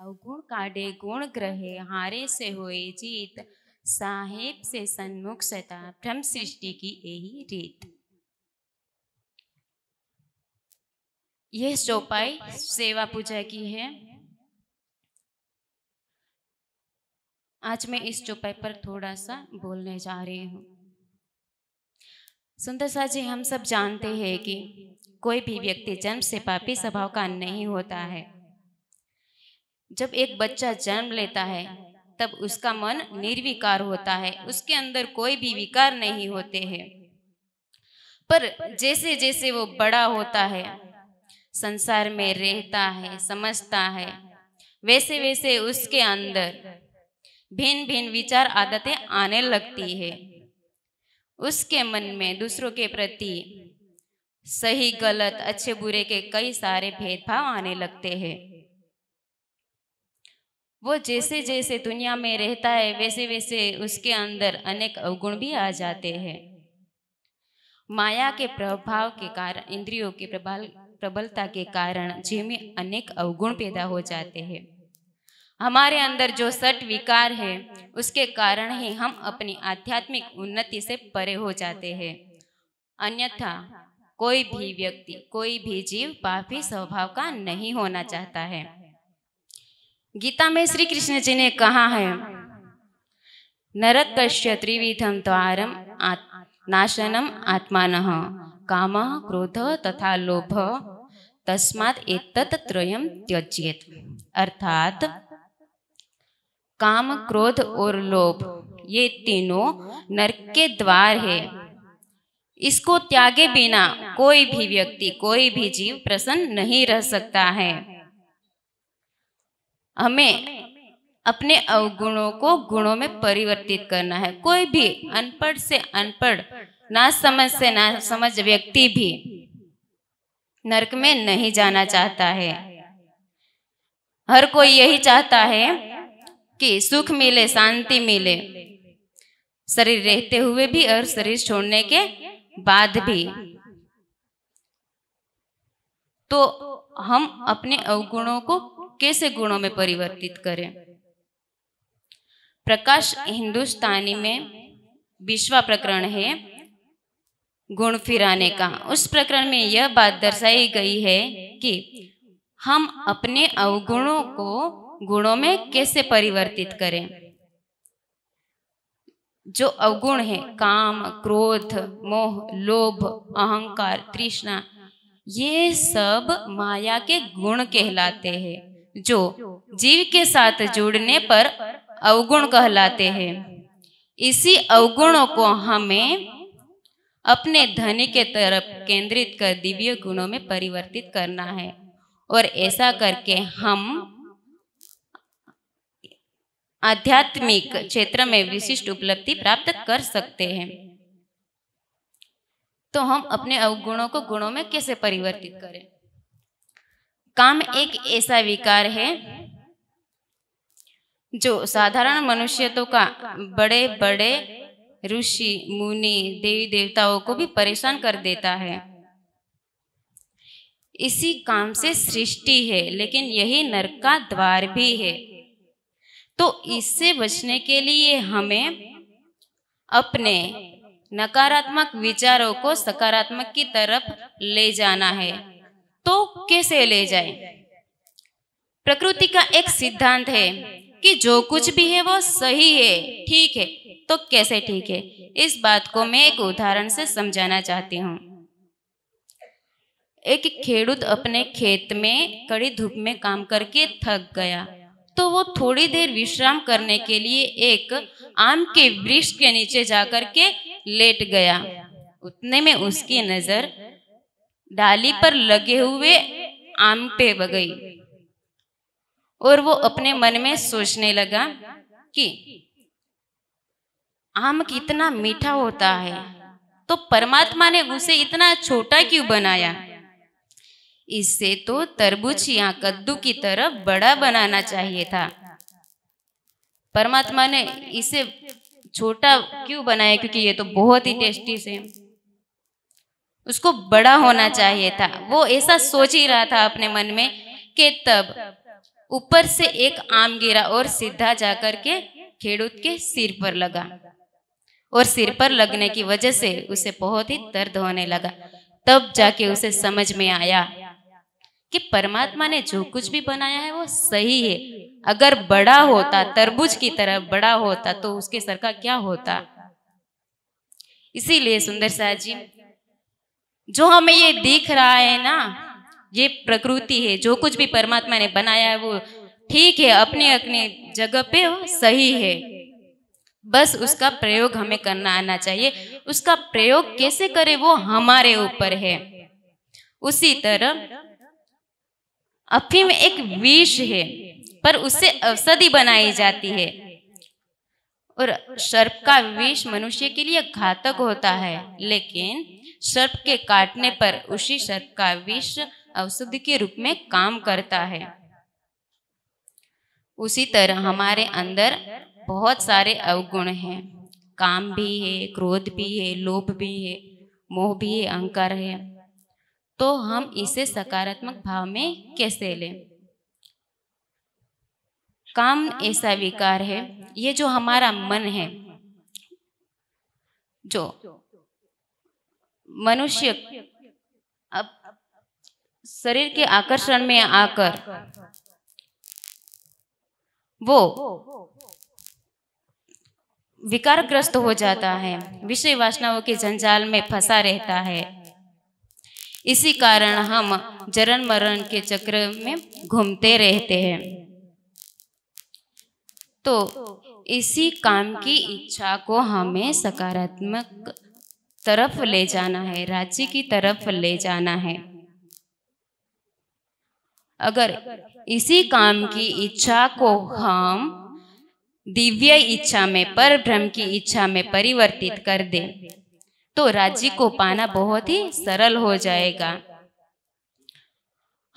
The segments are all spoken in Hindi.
अवगुण काढ़े गुण ग्रहे हारे से होए जीत साहेब से सन्मुख सता भ्रम सृष्टि की यही रीत यह चौपाई सेवा पूजा की है आज मैं इस चौपाई पर थोड़ा सा बोलने जा रही हूँ सुंदर सा जी हम सब जानते हैं कि कोई भी व्यक्ति जन्म से पापी स्वभाव का नहीं होता है जब एक बच्चा जन्म लेता है तब उसका मन निर्विकार होता है उसके अंदर कोई भी विकार नहीं होते हैं पर जैसे जैसे वो बड़ा होता है संसार में रहता है समझता है वैसे वैसे उसके अंदर भिन्न भिन्न विचार आदतें आने लगती है उसके मन में दूसरों के प्रति सही गलत अच्छे बुरे के कई सारे भेदभाव आने लगते हैं वो जैसे जैसे दुनिया में रहता है वैसे वैसे उसके अंदर अनेक अवगुण भी आ जाते हैं माया के प्रभाव के कारण इंद्रियों के प्रबल प्रबलता के कारण जीव में अनेक अवगुण पैदा हो जाते हैं हमारे अंदर जो सट विकार है उसके कारण ही हम अपनी आध्यात्मिक उन्नति से परे हो जाते हैं अन्यथा कोई भी व्यक्ति कोई भी जीव पापी स्वभाव का नहीं होना चाहता है गीता में श्री कृष्ण जी ने कहा है नरक कश्य त्रिविधम द्वारम नाशनम आत्मान काम क्रोध तथा लोभ तस्मात एतत त्रयम अर्थात काम क्रोध और लोभ ये तीनों नरक के द्वार है इसको त्यागे बिना कोई भी व्यक्ति कोई भी जीव प्रसन्न नहीं रह सकता है हमें अपने अवगुणों को गुणों में परिवर्तित करना है कोई भी अनपढ़ से अनपढ़ ना समझ से ना समझ व्यक्ति भी नरक में नहीं जाना चाहता है हर कोई यही चाहता है कि सुख मिले शांति मिले शरीर रहते हुए भी और शरीर छोड़ने के बाद भी तो हम अपने अवगुणों को कैसे गुणों में परिवर्तित करें प्रकाश हिंदुस्तानी में बीसवा प्रकरण है गुण फिराने का उस प्रकरण में यह बात दर्शाई गई है कि हम अपने अवगुणों को गुणों में कैसे परिवर्तित करें जो अवगुण है काम क्रोध मोह लोभ अहंकार तृष्णा ये सब माया के गुण कहलाते हैं जो जीव के साथ जुड़ने पर अवगुण कहलाते हैं इसी अवगुणों को हमें अपने धन के तरफ केंद्रित कर दिव्य गुणों में परिवर्तित करना है और ऐसा करके हम आध्यात्मिक क्षेत्र में विशिष्ट उपलब्धि प्राप्त कर सकते हैं तो हम अपने अवगुणों को गुणों में कैसे परिवर्तित करें काम एक ऐसा विकार है जो साधारण मनुष्य तो का बड़े बड़े ऋषि मुनि देवी देवताओं को भी परेशान कर देता है इसी काम से सृष्टि है लेकिन यही नरक का द्वार भी है तो इससे बचने के लिए हमें अपने नकारात्मक विचारों को सकारात्मक की तरफ ले जाना है तो कैसे ले जाए प्रकृति का एक सिद्धांत है कि जो कुछ भी है वो सही है ठीक है तो कैसे ठीक है इस बात को मैं एक उदाहरण से समझाना चाहती हूँ एक खेडूत अपने खेत में कड़ी धूप में काम करके थक गया तो वो थोड़ी देर विश्राम करने के लिए एक आम के वृक्ष के नीचे जाकर के लेट गया उतने में उसकी नजर डाली पर लगे हुए आम पे बगई और वो अपने मन में सोचने लगा कि आम कितना मीठा होता है तो परमात्मा ने उसे इतना छोटा क्यों बनाया इससे तो तरबूज या कद्दू की तरह बड़ा बनाना चाहिए था परमात्मा ने इसे छोटा क्यों बनाया क्योंकि ये तो बहुत ही टेस्टी से उसको बड़ा होना चाहिए था वो ऐसा सोच ही रहा था अपने मन में कि तब ऊपर से एक आम गिरा और सीधा जाकर के खेडूत के सिर पर लगा और सिर पर लगने की वजह से उसे बहुत ही दर्द होने लगा तब जाके उसे समझ में आया कि परमात्मा ने जो कुछ भी बनाया है वो सही है अगर बड़ा होता तरबूज की तरह बड़ा होता तो उसके सर का क्या होता इसीलिए सुंदर शाह जी जो हमें ये दिख रहा है ना ये प्रकृति है जो कुछ भी परमात्मा ने बनाया है वो ठीक है अपनी अपनी जगह पे वो सही है बस उसका प्रयोग हमें करना आना चाहिए उसका प्रयोग कैसे करें वो हमारे ऊपर है उसी तरह अफीम एक विष है पर उससे औषधि बनाई जाती है और सर्प का विष मनुष्य के लिए घातक होता है लेकिन सर्प के काटने पर उसी सर्प का विष औषधि के रूप में काम करता है उसी तरह हमारे अंदर बहुत सारे अवगुण हैं काम भी है क्रोध भी है लोभ भी है मोह भी है अहंकार है तो हम इसे सकारात्मक भाव में कैसे लें काम ऐसा विकार है ये जो हमारा मन है जो मनुष्य अब शरीर के आकर्षण में आकर वो विकारग्रस्त हो जाता है विषय वासनाओं के जंजाल में फंसा रहता है इसी कारण हम जरन मरण के चक्र में घूमते रहते हैं तो इसी काम की इच्छा को हमें सकारात्मक तरफ ले जाना है राज्य की तरफ ले जाना है अगर इसी काम की इच्छा को हम दिव्य इच्छा में पर ब्रह्म की इच्छा में परिवर्तित कर दें तो राज्य को पाना बहुत ही सरल हो जाएगा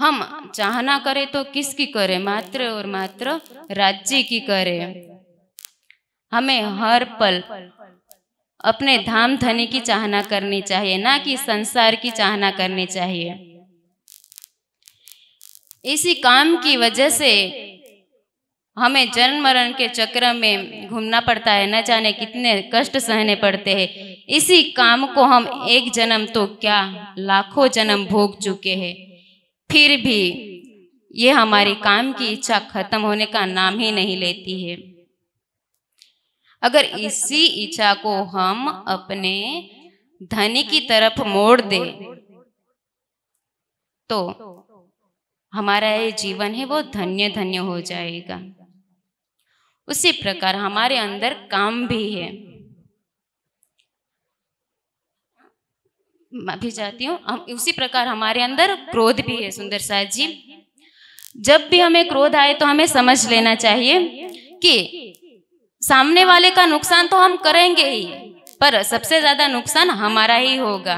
हम चाहना करें तो किसकी करें मात्र और मात्र राज्य की करें हमें हर पल अपने धाम धनी की चाहना करनी चाहिए ना कि संसार की चाहना करनी चाहिए इसी काम की वजह से हमें जन्म मरण के चक्र में घूमना पड़ता है न जाने कितने कष्ट सहने पड़ते हैं इसी काम को हम एक जन्म तो क्या लाखों जन्म भोग चुके हैं फिर भी ये हमारी काम की इच्छा खत्म होने का नाम ही नहीं लेती है अगर इसी इच्छा को हम अपने धनी की तरफ मोड़ दे तो, तो हमारा ये जीवन है वो धन्य धन्य हो जाएगा उसी प्रकार हमारे अंदर काम भी है भी चाहती हूँ उसी प्रकार हमारे अंदर क्रोध भी है सुंदर साहब जी जब भी हमें क्रोध आए तो हमें समझ लेना चाहिए कि सामने वाले का नुकसान तो हम करेंगे ही पर सबसे ज्यादा नुकसान हमारा ही होगा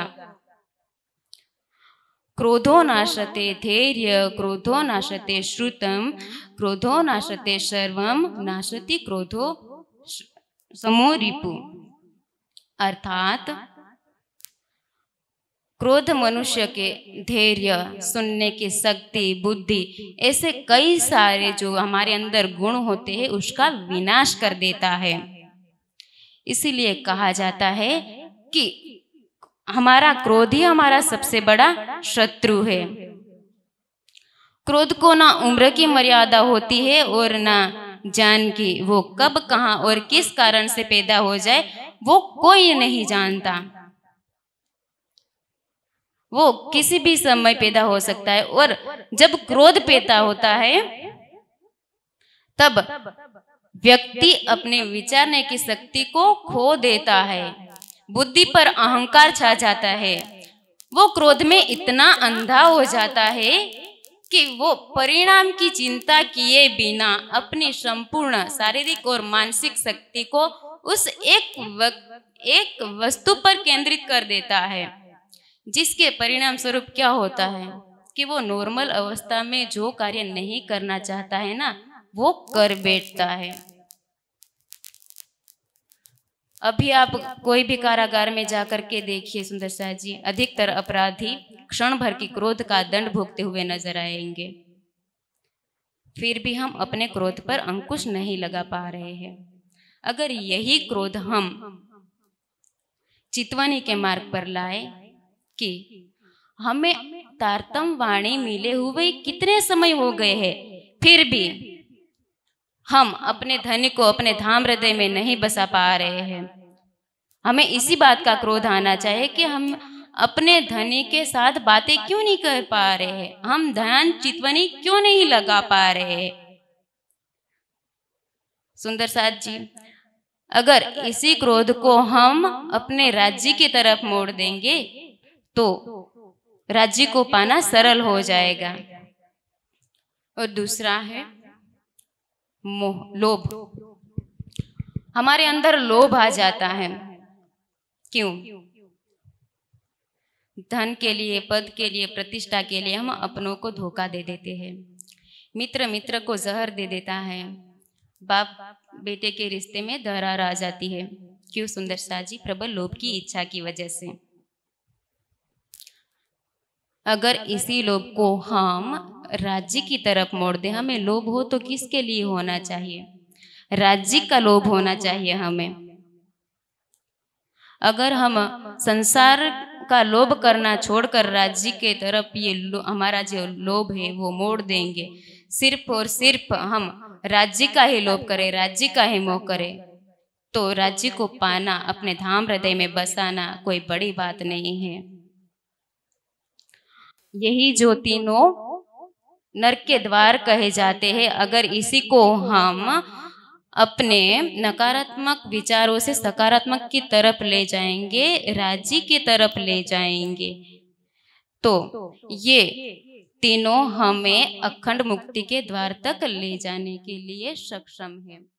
क्रोधो नाशते धैर्य क्रोधो नाशते श्रुतम क्रोधो नाशते सर्वम नाशति क्रोधो समो रिपु अर्थात क्रोध मनुष्य के धैर्य सुनने की शक्ति बुद्धि ऐसे कई सारे जो हमारे अंदर गुण होते हैं उसका विनाश कर देता है इसीलिए कहा जाता है कि हमारा क्रोध ही हमारा सबसे बड़ा शत्रु है क्रोध को ना उम्र की मर्यादा होती है और ना जान की वो कब कहाँ और किस कारण से पैदा हो जाए वो कोई नहीं जानता वो किसी भी समय पैदा हो सकता है और जब क्रोध पैदा होता है तब व्यक्ति अपने विचारने की शक्ति को खो देता है बुद्धि पर अहंकार छा जाता है वो क्रोध में इतना अंधा हो जाता है कि वो परिणाम की चिंता किए बिना अपनी संपूर्ण शारीरिक और मानसिक शक्ति को उस एक वक, एक वस्तु पर केंद्रित कर देता है जिसके परिणाम स्वरूप क्या होता है कि वो नॉर्मल अवस्था में जो कार्य नहीं करना चाहता है ना वो कर बैठता है अभी आप कोई भी कारागार में जाकर के देखिए सुंदर शाह जी अधिकतर अपराधी क्षण भर की क्रोध का दंड भोगते हुए नजर आएंगे फिर भी हम अपने क्रोध पर अंकुश नहीं लगा पा रहे हैं अगर यही क्रोध हम चितवनी के मार्ग पर लाए कि हमें तारतम वाणी मिले हुए कितने समय हो गए हैं फिर भी हम अपने धन को अपने धाम हृदय में नहीं बसा पा रहे हैं हमें इसी बात का क्रोध आना चाहिए कि हम अपने धनी के साथ बातें क्यों नहीं कर पा रहे हैं हम ध्यान चितवनी क्यों नहीं लगा पा रहे हैं सुंदर साथ जी अगर इसी क्रोध को हम अपने राज्य की तरफ मोड़ देंगे तो राज्य को पाना सरल हो जाएगा और दूसरा है मोह लोभ हमारे अंदर लोभ आ जाता है क्यों धन के लिए पद के लिए प्रतिष्ठा के लिए हम अपनों को धोखा दे देते हैं मित्र मित्र को जहर दे देता है बाप बेटे के रिश्ते में दरार आ जाती है क्यों सुंदर शाह जी प्रबल लोभ की इच्छा की वजह से अगर इसी लोभ को हम राज्य की तरफ मोड़ दें हमें लोभ हो तो, तो किसके लिए होना चाहिए राज्य का लोभ होना चाहिए हमें अगर हम संसार का लोभ करना छोड़कर राज्य के तरफ ये हमारा जो लोभ है वो मोड़ देंगे सिर्फ और सिर्फ हम राज्य का ही लोभ करें राज्य का ही मोह करें तो, तो राज्य को पाना अपने धाम हृदय में बसाना कोई बड़ी बात नहीं है यही जो तीनों नर के द्वार कहे जाते हैं अगर इसी को हम अपने नकारात्मक विचारों से सकारात्मक की तरफ ले जाएंगे राजी की तरफ ले जाएंगे तो ये तीनों हमें अखंड मुक्ति के द्वार तक ले जाने के लिए सक्षम है